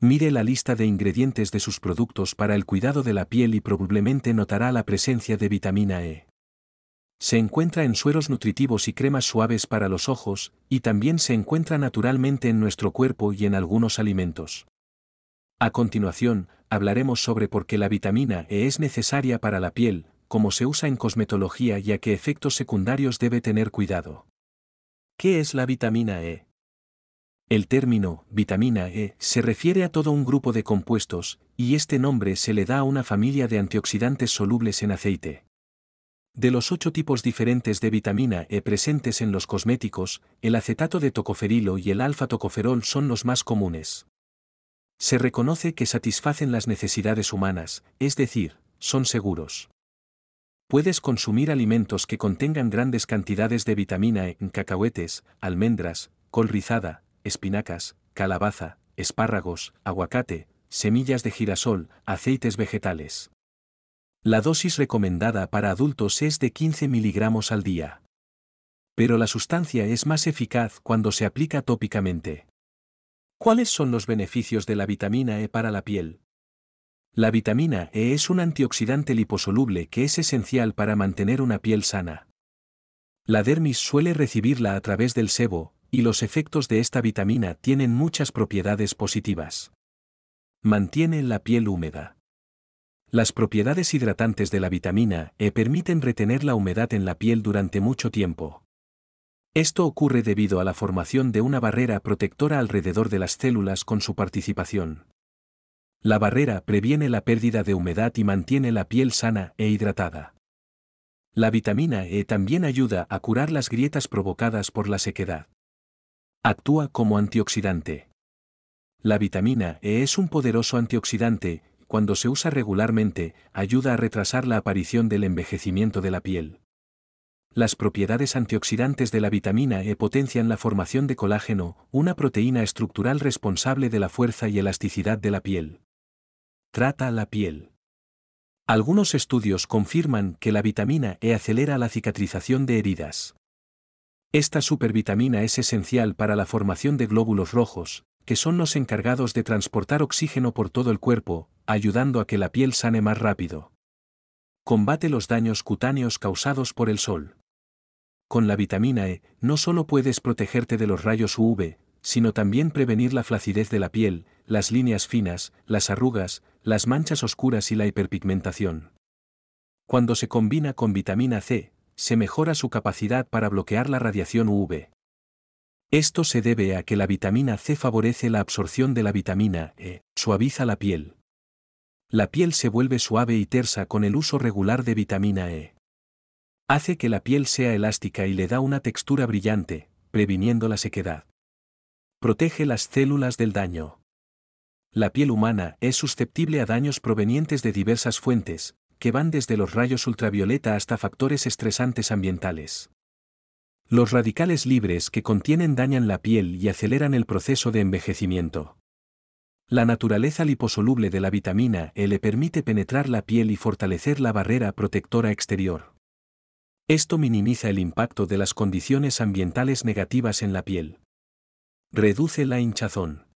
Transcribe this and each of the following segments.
Mire la lista de ingredientes de sus productos para el cuidado de la piel y probablemente notará la presencia de vitamina E. Se encuentra en sueros nutritivos y cremas suaves para los ojos, y también se encuentra naturalmente en nuestro cuerpo y en algunos alimentos. A continuación, hablaremos sobre por qué la vitamina E es necesaria para la piel, cómo se usa en cosmetología y a qué efectos secundarios debe tener cuidado. ¿Qué es la vitamina E? El término vitamina E se refiere a todo un grupo de compuestos, y este nombre se le da a una familia de antioxidantes solubles en aceite. De los ocho tipos diferentes de vitamina E presentes en los cosméticos, el acetato de tocoferilo y el alfa-tocoferol son los más comunes. Se reconoce que satisfacen las necesidades humanas, es decir, son seguros. Puedes consumir alimentos que contengan grandes cantidades de vitamina E, en cacahuetes, almendras, col rizada, espinacas, calabaza, espárragos, aguacate, semillas de girasol, aceites vegetales. La dosis recomendada para adultos es de 15 miligramos al día. Pero la sustancia es más eficaz cuando se aplica tópicamente. ¿Cuáles son los beneficios de la vitamina E para la piel? La vitamina E es un antioxidante liposoluble que es esencial para mantener una piel sana. La dermis suele recibirla a través del sebo, y los efectos de esta vitamina tienen muchas propiedades positivas. Mantiene la piel húmeda. Las propiedades hidratantes de la vitamina E permiten retener la humedad en la piel durante mucho tiempo. Esto ocurre debido a la formación de una barrera protectora alrededor de las células con su participación. La barrera previene la pérdida de humedad y mantiene la piel sana e hidratada. La vitamina E también ayuda a curar las grietas provocadas por la sequedad. Actúa como antioxidante. La vitamina E es un poderoso antioxidante, cuando se usa regularmente, ayuda a retrasar la aparición del envejecimiento de la piel. Las propiedades antioxidantes de la vitamina E potencian la formación de colágeno, una proteína estructural responsable de la fuerza y elasticidad de la piel. Trata la piel. Algunos estudios confirman que la vitamina E acelera la cicatrización de heridas. Esta supervitamina es esencial para la formación de glóbulos rojos, que son los encargados de transportar oxígeno por todo el cuerpo, ayudando a que la piel sane más rápido. Combate los daños cutáneos causados por el sol. Con la vitamina E, no solo puedes protegerte de los rayos UV, sino también prevenir la flacidez de la piel, las líneas finas, las arrugas, las manchas oscuras y la hiperpigmentación. Cuando se combina con vitamina C, se mejora su capacidad para bloquear la radiación UV. Esto se debe a que la vitamina C favorece la absorción de la vitamina E, suaviza la piel. La piel se vuelve suave y tersa con el uso regular de vitamina E. Hace que la piel sea elástica y le da una textura brillante, previniendo la sequedad. Protege las células del daño. La piel humana es susceptible a daños provenientes de diversas fuentes, que van desde los rayos ultravioleta hasta factores estresantes ambientales. Los radicales libres que contienen dañan la piel y aceleran el proceso de envejecimiento. La naturaleza liposoluble de la vitamina E le permite penetrar la piel y fortalecer la barrera protectora exterior. Esto minimiza el impacto de las condiciones ambientales negativas en la piel. Reduce la hinchazón.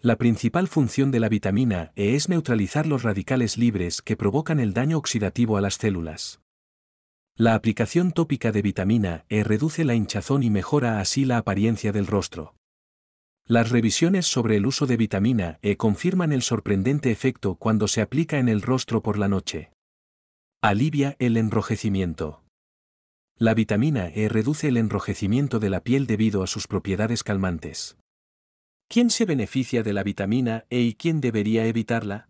La principal función de la vitamina E es neutralizar los radicales libres que provocan el daño oxidativo a las células. La aplicación tópica de vitamina E reduce la hinchazón y mejora así la apariencia del rostro. Las revisiones sobre el uso de vitamina E confirman el sorprendente efecto cuando se aplica en el rostro por la noche. Alivia el enrojecimiento. La vitamina E reduce el enrojecimiento de la piel debido a sus propiedades calmantes. ¿Quién se beneficia de la vitamina E y quién debería evitarla?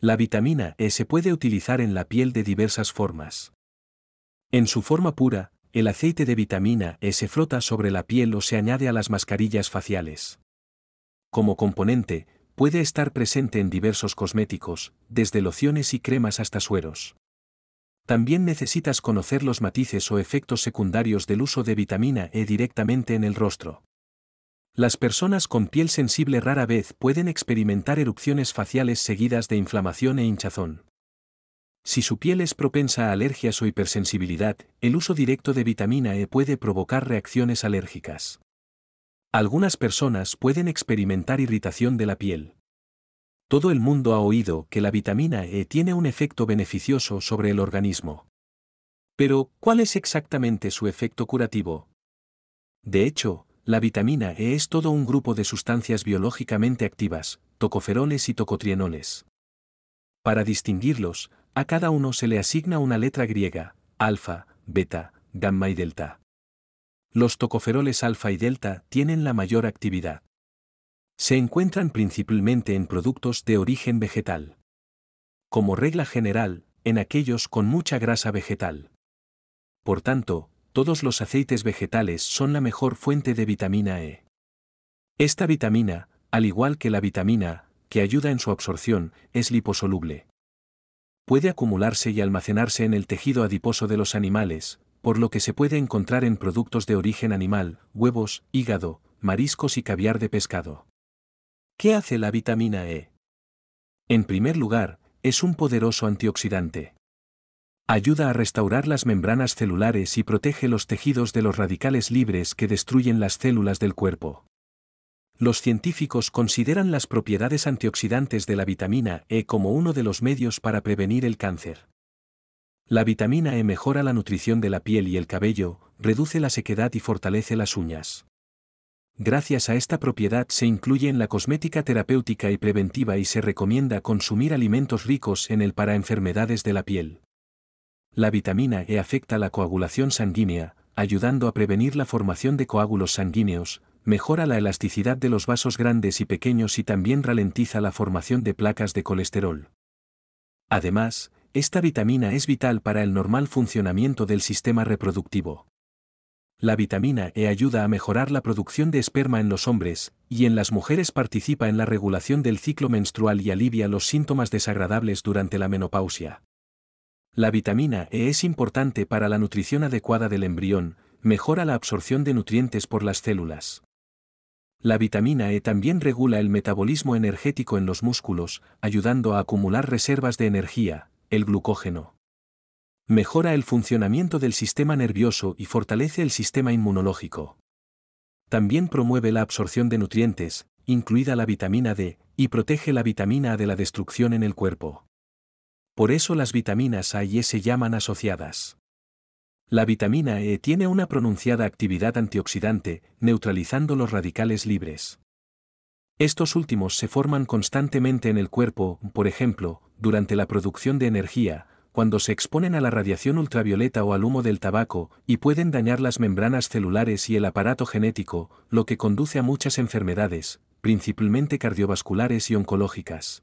La vitamina E se puede utilizar en la piel de diversas formas. En su forma pura, el aceite de vitamina E se flota sobre la piel o se añade a las mascarillas faciales. Como componente, puede estar presente en diversos cosméticos, desde lociones y cremas hasta sueros. También necesitas conocer los matices o efectos secundarios del uso de vitamina E directamente en el rostro. Las personas con piel sensible rara vez pueden experimentar erupciones faciales seguidas de inflamación e hinchazón. Si su piel es propensa a alergias o hipersensibilidad, el uso directo de vitamina E puede provocar reacciones alérgicas. Algunas personas pueden experimentar irritación de la piel. Todo el mundo ha oído que la vitamina E tiene un efecto beneficioso sobre el organismo. Pero, ¿cuál es exactamente su efecto curativo? De hecho, la vitamina E es todo un grupo de sustancias biológicamente activas, tocoferoles y tocotrienoles. Para distinguirlos, a cada uno se le asigna una letra griega, alfa, beta, gamma y delta. Los tocoferoles alfa y delta tienen la mayor actividad. Se encuentran principalmente en productos de origen vegetal. Como regla general, en aquellos con mucha grasa vegetal. Por tanto, todos los aceites vegetales son la mejor fuente de vitamina E. Esta vitamina, al igual que la vitamina, que ayuda en su absorción, es liposoluble. Puede acumularse y almacenarse en el tejido adiposo de los animales, por lo que se puede encontrar en productos de origen animal, huevos, hígado, mariscos y caviar de pescado. ¿Qué hace la vitamina E? En primer lugar, es un poderoso antioxidante. Ayuda a restaurar las membranas celulares y protege los tejidos de los radicales libres que destruyen las células del cuerpo. Los científicos consideran las propiedades antioxidantes de la vitamina E como uno de los medios para prevenir el cáncer. La vitamina E mejora la nutrición de la piel y el cabello, reduce la sequedad y fortalece las uñas. Gracias a esta propiedad se incluye en la cosmética terapéutica y preventiva y se recomienda consumir alimentos ricos en el para enfermedades de la piel. La vitamina E afecta la coagulación sanguínea, ayudando a prevenir la formación de coágulos sanguíneos, mejora la elasticidad de los vasos grandes y pequeños y también ralentiza la formación de placas de colesterol. Además, esta vitamina es vital para el normal funcionamiento del sistema reproductivo. La vitamina E ayuda a mejorar la producción de esperma en los hombres, y en las mujeres participa en la regulación del ciclo menstrual y alivia los síntomas desagradables durante la menopausia. La vitamina E es importante para la nutrición adecuada del embrión, mejora la absorción de nutrientes por las células. La vitamina E también regula el metabolismo energético en los músculos, ayudando a acumular reservas de energía, el glucógeno. Mejora el funcionamiento del sistema nervioso y fortalece el sistema inmunológico. También promueve la absorción de nutrientes, incluida la vitamina D, y protege la vitamina A de la destrucción en el cuerpo. Por eso las vitaminas A y E se llaman asociadas. La vitamina E tiene una pronunciada actividad antioxidante, neutralizando los radicales libres. Estos últimos se forman constantemente en el cuerpo, por ejemplo, durante la producción de energía, cuando se exponen a la radiación ultravioleta o al humo del tabaco, y pueden dañar las membranas celulares y el aparato genético, lo que conduce a muchas enfermedades, principalmente cardiovasculares y oncológicas.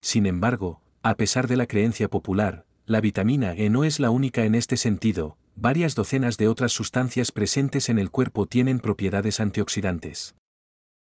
Sin embargo, a pesar de la creencia popular, la vitamina E no es la única en este sentido, varias docenas de otras sustancias presentes en el cuerpo tienen propiedades antioxidantes.